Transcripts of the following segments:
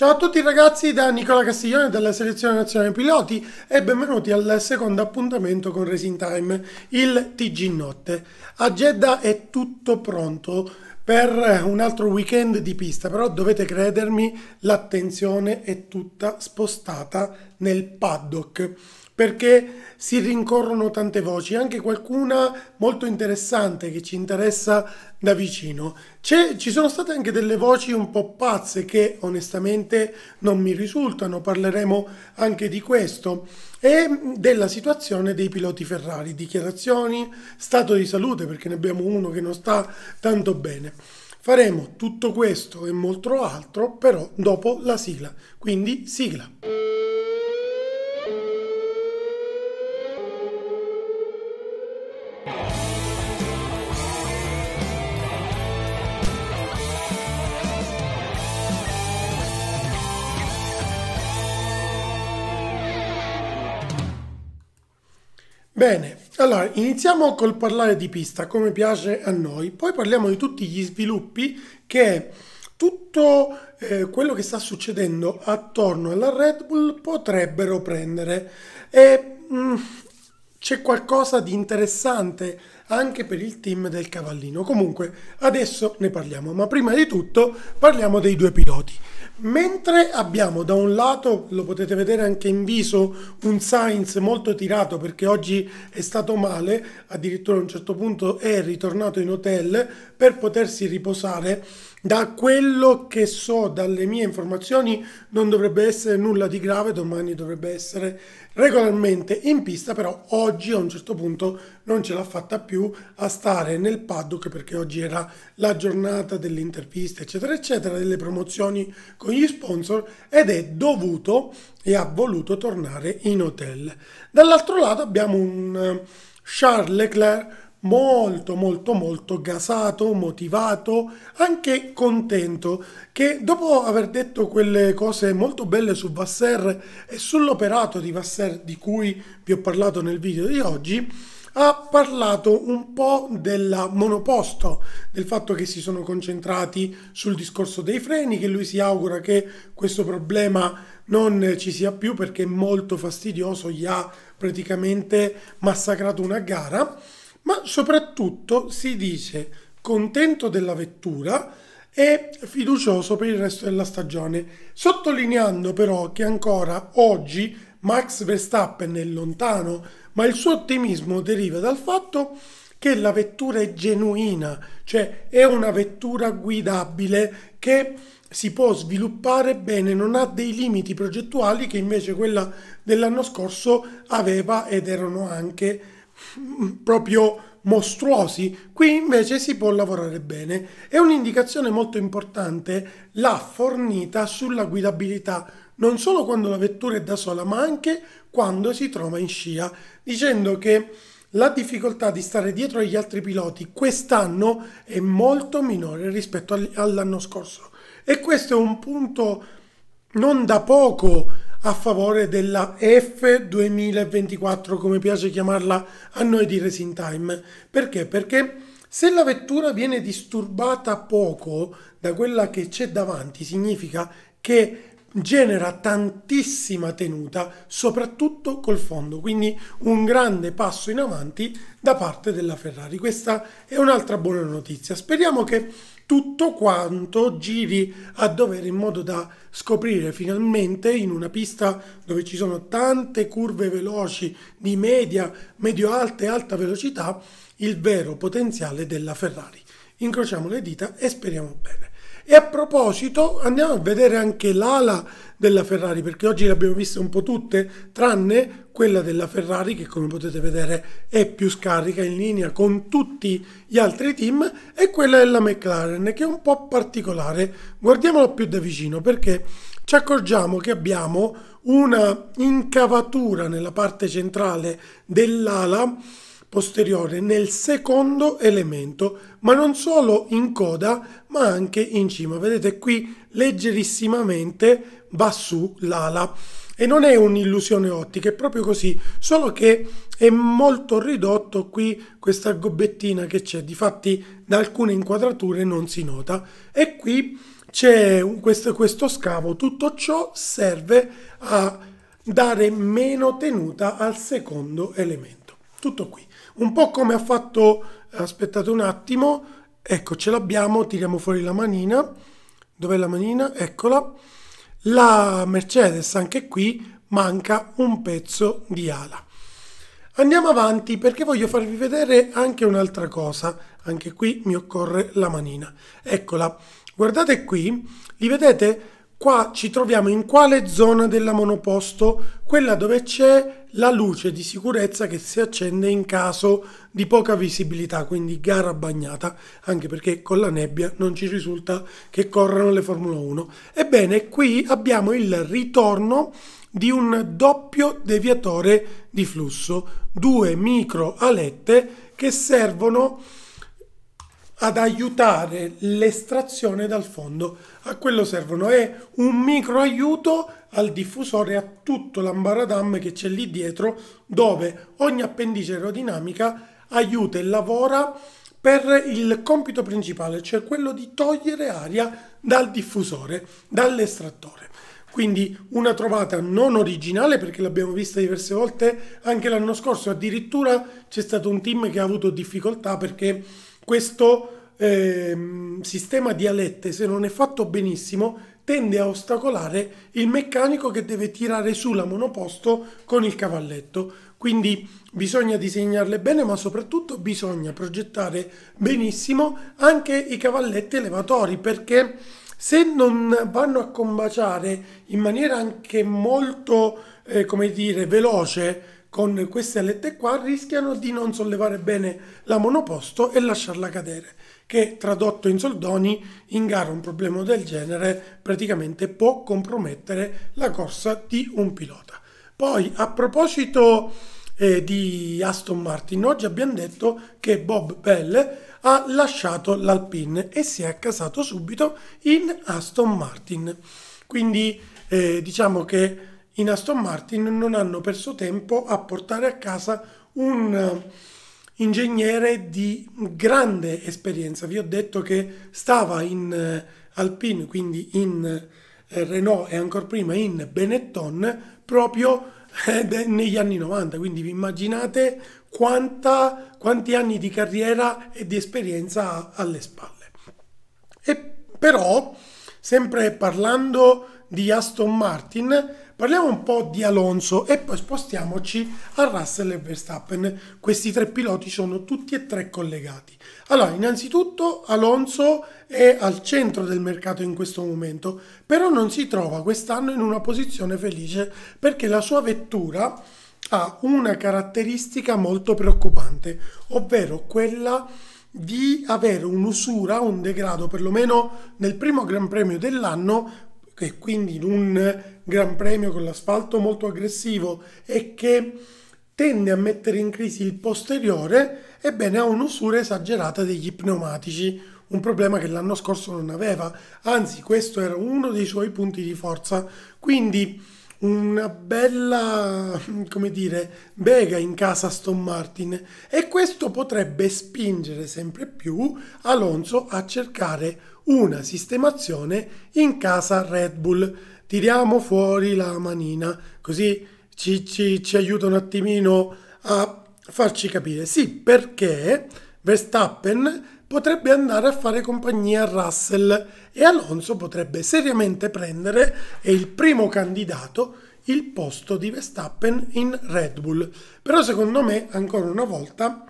Ciao a tutti ragazzi da Nicola Castiglione della Selezione Nazionale Piloti e benvenuti al secondo appuntamento con Racing Time, il TG Notte. A Jeddah è tutto pronto per un altro weekend di pista, però dovete credermi, l'attenzione è tutta spostata nel paddock perché si rincorrono tante voci, anche qualcuna molto interessante che ci interessa da vicino. ci sono state anche delle voci un po' pazze che onestamente non mi risultano, parleremo anche di questo e della situazione dei piloti Ferrari, dichiarazioni, stato di salute perché ne abbiamo uno che non sta tanto bene. Faremo tutto questo e molto altro però dopo la sigla, quindi sigla. Bene, allora iniziamo col parlare di pista come piace a noi, poi parliamo di tutti gli sviluppi che tutto eh, quello che sta succedendo attorno alla Red Bull potrebbero prendere e mh, mm, c'è qualcosa di interessante anche per il team del cavallino. Comunque adesso ne parliamo, ma prima di tutto parliamo dei due piloti. Mentre abbiamo da un lato, lo potete vedere anche in viso, un Sainz molto tirato perché oggi è stato male, addirittura a un certo punto è ritornato in hotel per potersi riposare da quello che so, dalle mie informazioni, non dovrebbe essere nulla di grave, domani dovrebbe essere regolarmente in pista, però oggi a un certo punto non ce l'ha fatta più a stare nel paddock perché oggi era la giornata delle interviste, eccetera, eccetera, delle promozioni con gli sponsor ed è dovuto e ha voluto tornare in hotel. Dall'altro lato abbiamo un eh, Charles Leclerc molto molto molto gasato, motivato, anche contento che dopo aver detto quelle cose molto belle su Vassar e sull'operato di Vassar di cui vi ho parlato nel video di oggi, ha parlato un po' del monoposto, del fatto che si sono concentrati sul discorso dei freni, che lui si augura che questo problema non ci sia più perché è molto fastidioso, gli ha praticamente massacrato una gara ma soprattutto si dice contento della vettura e fiducioso per il resto della stagione, sottolineando però che ancora oggi Max Verstappen è lontano, ma il suo ottimismo deriva dal fatto che la vettura è genuina, cioè è una vettura guidabile che si può sviluppare bene, non ha dei limiti progettuali che invece quella dell'anno scorso aveva ed erano anche proprio mostruosi, qui invece si può lavorare bene e un'indicazione molto importante l'ha fornita sulla guidabilità, non solo quando la vettura è da sola, ma anche quando si trova in scia, dicendo che la difficoltà di stare dietro agli altri piloti quest'anno è molto minore rispetto all'anno scorso e questo è un punto non da poco a favore della F2024, come piace chiamarla a noi di Racing Time. Perché? Perché se la vettura viene disturbata poco da quella che c'è davanti, significa che genera tantissima tenuta, soprattutto col fondo, quindi un grande passo in avanti da parte della Ferrari. Questa è un'altra buona notizia. Speriamo che tutto quanto giri a dovere in modo da scoprire finalmente in una pista dove ci sono tante curve veloci di media, medio alta e alta velocità il vero potenziale della Ferrari. Incrociamo le dita e speriamo bene. E a proposito andiamo a vedere anche l'ala della Ferrari perché oggi le abbiamo viste un po' tutte tranne quella della Ferrari che come potete vedere è più scarica in linea con tutti gli altri team e quella della McLaren che è un po' particolare. Guardiamola più da vicino perché ci accorgiamo che abbiamo una incavatura nella parte centrale dell'ala posteriore nel secondo elemento, ma non solo in coda, ma anche in cima. Vedete qui leggerissimamente va su l'ala. E non è un'illusione ottica, è proprio così, solo che è molto ridotto qui questa gobbettina che c'è, difatti da alcune inquadrature non si nota. E qui c'è questo, questo scavo, tutto ciò serve a dare meno tenuta al secondo elemento. Tutto qui un po' come ha fatto, eh, aspettate un attimo, ecco ce l'abbiamo, tiriamo fuori la manina, dov'è la manina? Eccola, la Mercedes anche qui manca un pezzo di ala. Andiamo avanti perché voglio farvi vedere anche un'altra cosa, anche qui mi occorre la manina. Eccola, guardate qui, li vedete? Qua ci troviamo in quale zona della monoposto? Quella dove c'è la luce di sicurezza che si accende in caso di poca visibilità, quindi gara bagnata, anche perché con la nebbia non ci risulta che corrano le Formula 1. Ebbene, qui abbiamo il ritorno di un doppio deviatore di flusso, due micro alette che servono ad aiutare l'estrazione dal fondo. A quello servono è un micro aiuto al diffusore e a tutto l'ambaradam che c'è lì dietro dove ogni appendice aerodinamica aiuta e lavora per il compito principale, cioè quello di togliere aria dal diffusore, dall'estrattore. Quindi una trovata non originale perché l'abbiamo vista diverse volte anche l'anno scorso, addirittura c'è stato un team che ha avuto difficoltà perché questo eh, sistema di alette, se non è fatto benissimo, tende a ostacolare il meccanico che deve tirare su la monoposto con il cavalletto. Quindi bisogna disegnarle bene, ma soprattutto bisogna progettare benissimo anche i cavalletti elevatori, perché se non vanno a combaciare in maniera anche molto, eh, come dire, veloce, con queste alette qua rischiano di non sollevare bene la monoposto e lasciarla cadere, che tradotto in soldoni in gara un problema del genere praticamente può compromettere la corsa di un pilota. Poi a proposito eh, di Aston Martin, oggi abbiamo detto che Bob Bell ha lasciato l'Alpine e si è accasato subito in Aston Martin. Quindi eh, diciamo che in Aston Martin non hanno perso tempo a portare a casa un eh, ingegnere di grande esperienza. Vi ho detto che stava in eh, Alpine, quindi in eh, Renault e ancora prima in Benetton, proprio negli anni 90, quindi vi immaginate quanta, quanti anni di carriera e di esperienza ha alle spalle. E però, sempre parlando di Aston Martin, Parliamo un po' di Alonso e poi spostiamoci a Russell e Verstappen. Questi tre piloti sono tutti e tre collegati. Allora, innanzitutto Alonso è al centro del mercato in questo momento, però non si trova quest'anno in una posizione felice perché la sua vettura ha una caratteristica molto preoccupante, ovvero quella di avere un'usura, un degrado perlomeno nel primo Gran Premio dell'anno e quindi in un gran premio con l'asfalto molto aggressivo e che tende a mettere in crisi il posteriore, ebbene ha un'usura esagerata degli pneumatici, un problema che l'anno scorso non aveva, anzi questo era uno dei suoi punti di forza. Quindi una bella, come dire, vega in casa Aston Martin e questo potrebbe spingere sempre più Alonso a cercare una sistemazione in casa Red Bull. Tiriamo fuori la manina, così ci, ci, ci aiuta un attimino a farci capire. Sì, perché Verstappen potrebbe andare a fare compagnia a Russell e Alonso potrebbe seriamente prendere, è il primo candidato, il posto di Verstappen in Red Bull. Però secondo me, ancora una volta,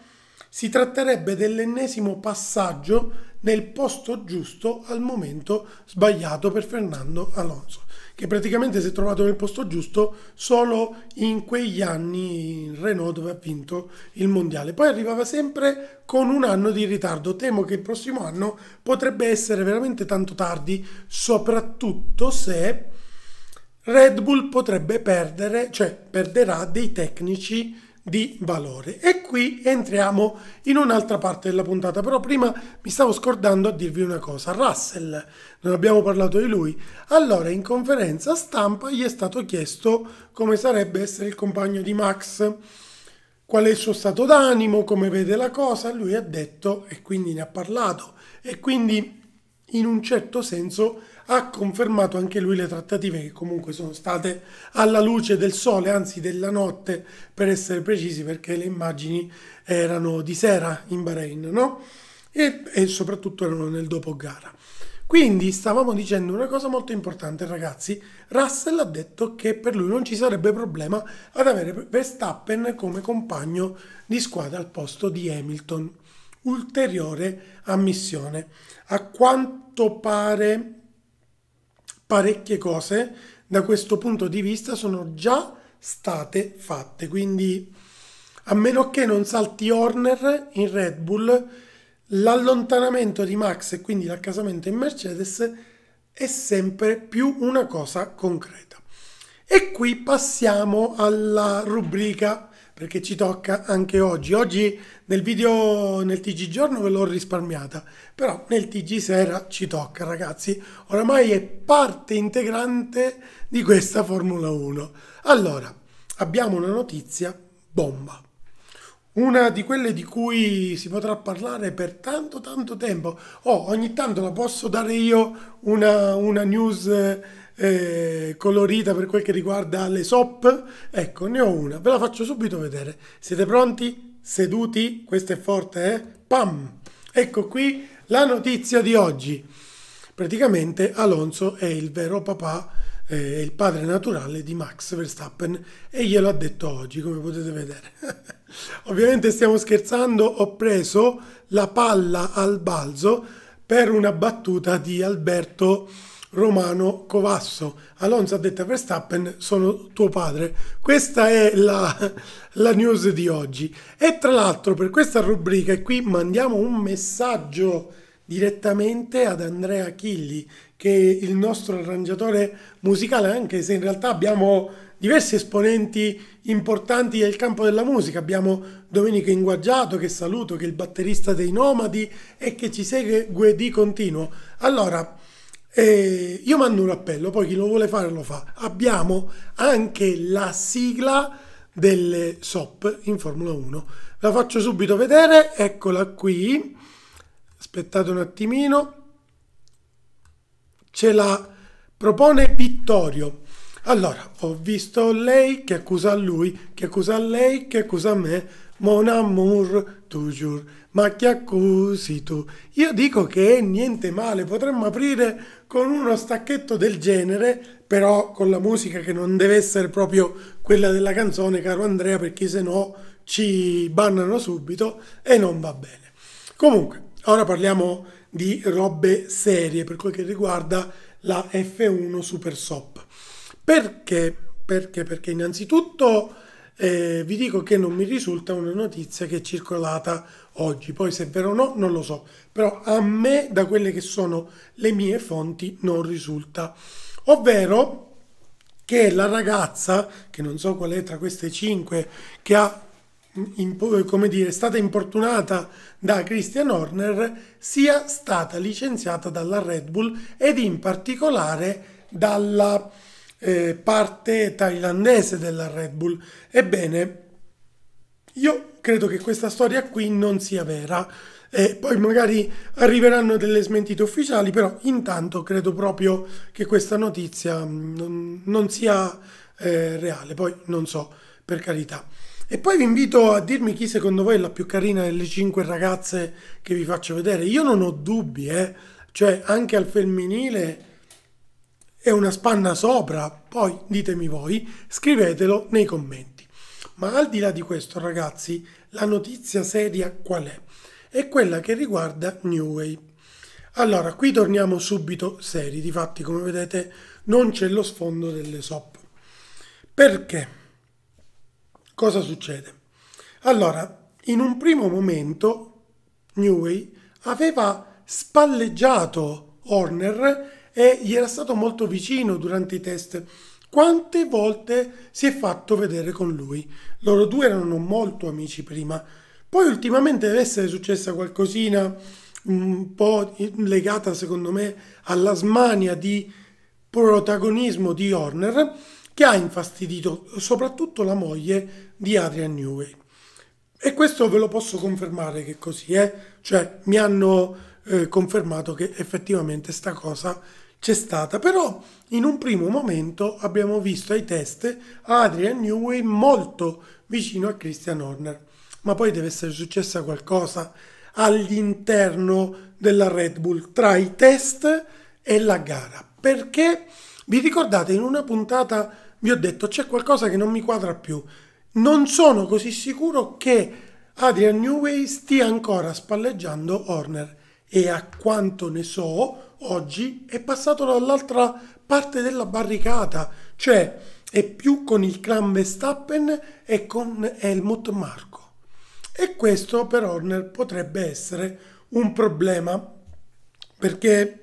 si tratterebbe dell'ennesimo passaggio nel posto giusto al momento sbagliato per Fernando Alonso, che praticamente si è trovato nel posto giusto solo in quegli anni in Renault dove ha vinto il mondiale. Poi arrivava sempre con un anno di ritardo. Temo che il prossimo anno potrebbe essere veramente tanto tardi, soprattutto se Red Bull potrebbe perdere, cioè perderà dei tecnici di valore. E qui entriamo in un'altra parte della puntata, però prima mi stavo scordando a dirvi una cosa. Russell, non abbiamo parlato di lui. Allora, in conferenza stampa gli è stato chiesto come sarebbe essere il compagno di Max, qual è il suo stato d'animo, come vede la cosa. Lui ha detto, e quindi ne ha parlato, e quindi in un certo senso ha confermato anche lui le trattative che comunque sono state alla luce del sole, anzi della notte per essere precisi, perché le immagini erano di sera in Bahrain, no? E, e soprattutto erano nel dopogara. Quindi stavamo dicendo una cosa molto importante, ragazzi. Russell ha detto che per lui non ci sarebbe problema ad avere Verstappen come compagno di squadra al posto di Hamilton. Ulteriore ammissione. A quanto pare parecchie cose da questo punto di vista sono già state fatte, quindi a meno che non salti Horner in Red Bull, l'allontanamento di Max e quindi l'accasamento in Mercedes è sempre più una cosa concreta. E qui passiamo alla rubrica perché ci tocca anche oggi. Oggi nel video nel TG giorno ve l'ho risparmiata, però nel TG sera ci tocca ragazzi, oramai è parte integrante di questa Formula 1. Allora, abbiamo una notizia bomba. Una di quelle di cui si potrà parlare per tanto tanto tempo. Oh, ogni tanto la posso dare io una, una news eh, colorita per quel che riguarda le SOP. Ecco, ne ho una, ve la faccio subito vedere. Siete pronti? Seduti? Questo è forte, eh? Pam! Ecco qui la notizia di oggi. Praticamente Alonso è il vero papà, eh, il padre naturale di Max Verstappen e glielo ha detto oggi, come potete vedere. Ovviamente stiamo scherzando, ho preso la palla al balzo per una battuta di Alberto Romano Covasso. Alonso ha detto a Verstappen sono tuo padre. Questa è la, la news di oggi. E tra l'altro per questa rubrica e qui mandiamo un messaggio direttamente ad Andrea Chilli che è il nostro arrangiatore musicale anche se in realtà abbiamo diversi esponenti importanti del campo della musica. Abbiamo Domenico Inguaggiato, che saluto, che è il batterista dei Nomadi e che ci segue di continuo. Allora, e io mando un appello, poi chi lo vuole fare lo fa. Abbiamo anche la sigla delle SOP in Formula 1. La faccio subito vedere, eccola qui. Aspettate un attimino. Ce la propone Vittorio. Allora, ho visto lei che accusa a lui, che accusa a lei, che accusa a me Mon amour, toujours, ma chi accusi tu? Io dico che è niente male, potremmo aprire con uno stacchetto del genere, però con la musica che non deve essere proprio quella della canzone, caro Andrea, perché se no ci bannano subito e non va bene. Comunque, ora parliamo di robe serie per quel che riguarda la F1 Super Sop. Perché? Perché? Perché innanzitutto eh, vi dico che non mi risulta una notizia che è circolata oggi, poi se è vero o no non lo so, però a me da quelle che sono le mie fonti non risulta, ovvero che la ragazza, che non so qual è tra queste cinque, che ha come dire, è stata importunata da Christian Horner, sia stata licenziata dalla Red Bull ed in particolare dalla eh, parte thailandese della Red Bull. Ebbene, io credo che questa storia qui non sia vera. E eh, poi magari arriveranno delle smentite ufficiali, però intanto credo proprio che questa notizia mm, non, non sia eh, reale. Poi non so, per carità. E poi vi invito a dirmi chi secondo voi è la più carina delle 5 ragazze che vi faccio vedere. Io non ho dubbi, eh? cioè anche al femminile è una spanna sopra, poi ditemi voi, scrivetelo nei commenti. Ma al di là di questo ragazzi, la notizia seria qual è? È quella che riguarda Newway. Allora, qui torniamo subito seri, difatti come vedete non c'è lo sfondo delle SOP. Perché? Cosa succede? Allora, in un primo momento Newway aveva spalleggiato Horner e gli era stato molto vicino durante i test. Quante volte si è fatto vedere con lui? Loro due erano molto amici prima. Poi ultimamente deve essere successa qualcosina un po' legata secondo me alla smania di protagonismo di Horner che ha infastidito soprattutto la moglie di Adrian Newey. E questo ve lo posso confermare che così è, eh? cioè mi hanno eh, confermato che effettivamente sta cosa c'è stata, però in un primo momento abbiamo visto ai test Adrian Newey molto vicino a Christian Horner, ma poi deve essere successa qualcosa all'interno della Red Bull tra i test e la gara, perché vi ricordate in una puntata vi ho detto c'è qualcosa che non mi quadra più, non sono così sicuro che Adrian Newey stia ancora spalleggiando Horner e a quanto ne so oggi è passato dall'altra parte della barricata, cioè è più con il clan Verstappen e con Helmut Marco. E questo per Horner potrebbe essere un problema, perché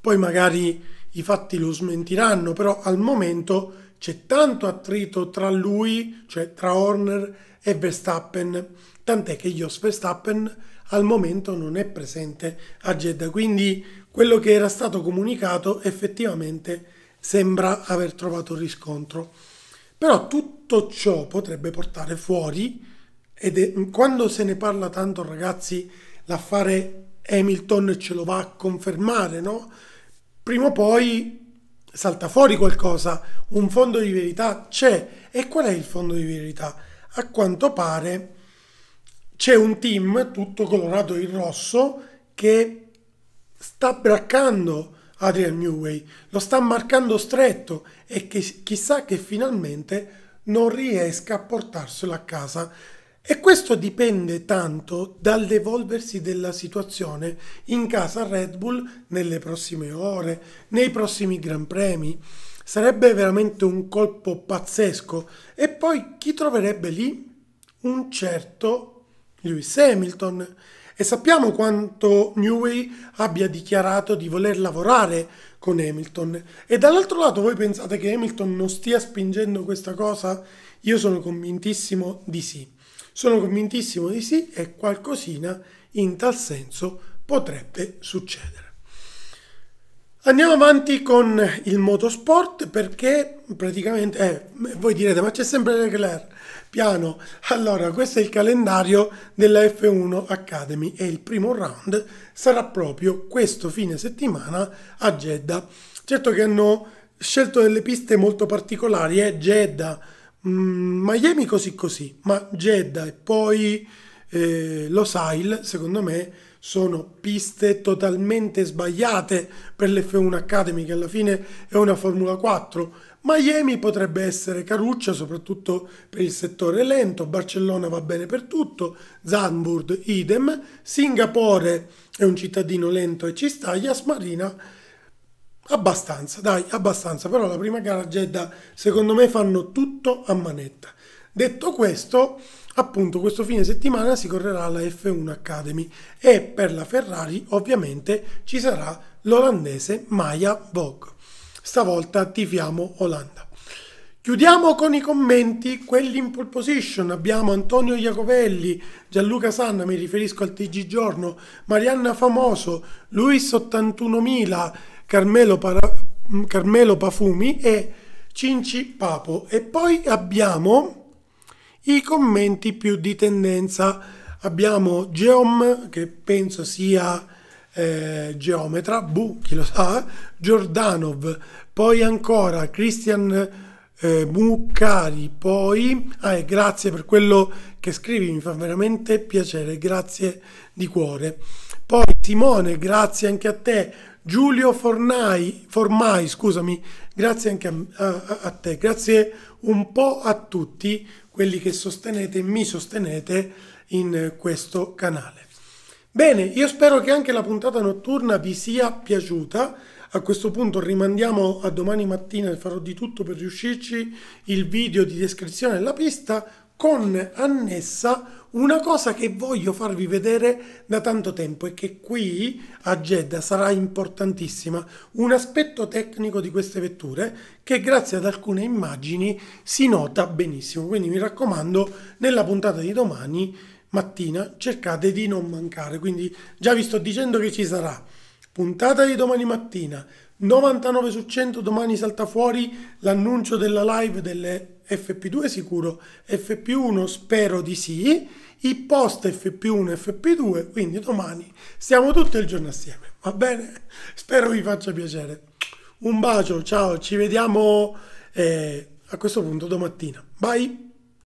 poi magari i fatti lo smentiranno, però al momento c'è tanto attrito tra lui, cioè tra Horner e Verstappen, tant'è che Jos Verstappen al momento non è presente a Jeddah, quindi quello che era stato comunicato effettivamente sembra aver trovato riscontro. Però tutto ciò potrebbe portare fuori, ed è, quando se ne parla tanto ragazzi, l'affare Hamilton ce lo va a confermare, no? Prima o poi salta fuori qualcosa, un fondo di verità c'è. E qual è il fondo di verità? A quanto pare c'è un team tutto colorato in rosso che sta braccando Adrian Newway, lo sta marcando stretto e che chissà che finalmente non riesca a portarselo a casa. E questo dipende tanto dall'evolversi della situazione in casa Red Bull nelle prossime ore, nei prossimi Gran Premi. Sarebbe veramente un colpo pazzesco. E poi chi troverebbe lì? Un certo Lewis Hamilton e sappiamo quanto Newey abbia dichiarato di voler lavorare con Hamilton e dall'altro lato voi pensate che Hamilton non stia spingendo questa cosa? Io sono convintissimo di sì. Sono convintissimo di sì e qualcosina in tal senso potrebbe succedere. Andiamo avanti con il motorsport perché praticamente, eh, voi direte ma c'è sempre Leclerc, piano. Allora, questo è il calendario della F1 Academy e il primo round sarà proprio questo fine settimana a Jeddah. Certo che hanno scelto delle piste molto particolari, eh? Jeddah, mm, Miami così così, ma Jeddah e poi eh, Los Isle, secondo me, sono piste totalmente sbagliate per l'F1 Academy, che alla fine è una Formula 4 Miami potrebbe essere caruccia soprattutto per il settore lento, Barcellona va bene per tutto, Zandburg idem, Singapore è un cittadino lento e ci sta, Yas abbastanza, dai abbastanza, però la prima gara Jeddah secondo me fanno tutto a manetta. Detto questo, appunto questo fine settimana si correrà la F1 Academy e per la Ferrari ovviamente ci sarà l'olandese Maya Vogue stavolta tifiamo Olanda. Chiudiamo con i commenti, quelli in pole position. Abbiamo Antonio Iacovelli, Gianluca Sanna, mi riferisco al TG Giorno, Marianna Famoso, Luis 81.000, Carmelo, Para- mm, Carmelo Pafumi e Cinci Papo. E poi abbiamo i commenti più di tendenza. Abbiamo Geom, che penso sia eh, geometra, Buh, chi lo sa, Giordanov, eh? poi ancora Christian eh, Muccari, poi ah, e grazie per quello che scrivi, mi fa veramente piacere, grazie di cuore. Poi Simone, grazie anche a te. Giulio Fornai, Formai, scusami, grazie anche a, a, a te, grazie un po' a tutti quelli che sostenete e mi sostenete in questo canale. Bene, io spero che anche la puntata notturna vi sia piaciuta. A questo punto rimandiamo a domani mattina e farò di tutto per riuscirci il video di descrizione della pista con annessa una cosa che voglio farvi vedere da tanto tempo e che qui a Jeddah sarà importantissima, un aspetto tecnico di queste vetture che grazie ad alcune immagini si nota benissimo. Quindi mi raccomando, nella puntata di domani mattina cercate di non mancare. Quindi già vi sto dicendo che ci sarà puntata di domani mattina, 99 su 100 domani salta fuori l'annuncio della live delle FP2 sicuro, FP1 spero di sì, i post FP1 e FP2, quindi domani stiamo tutto il giorno assieme, va bene? Spero vi faccia piacere. Un bacio, ciao, ci vediamo eh, a questo punto domattina. Bye!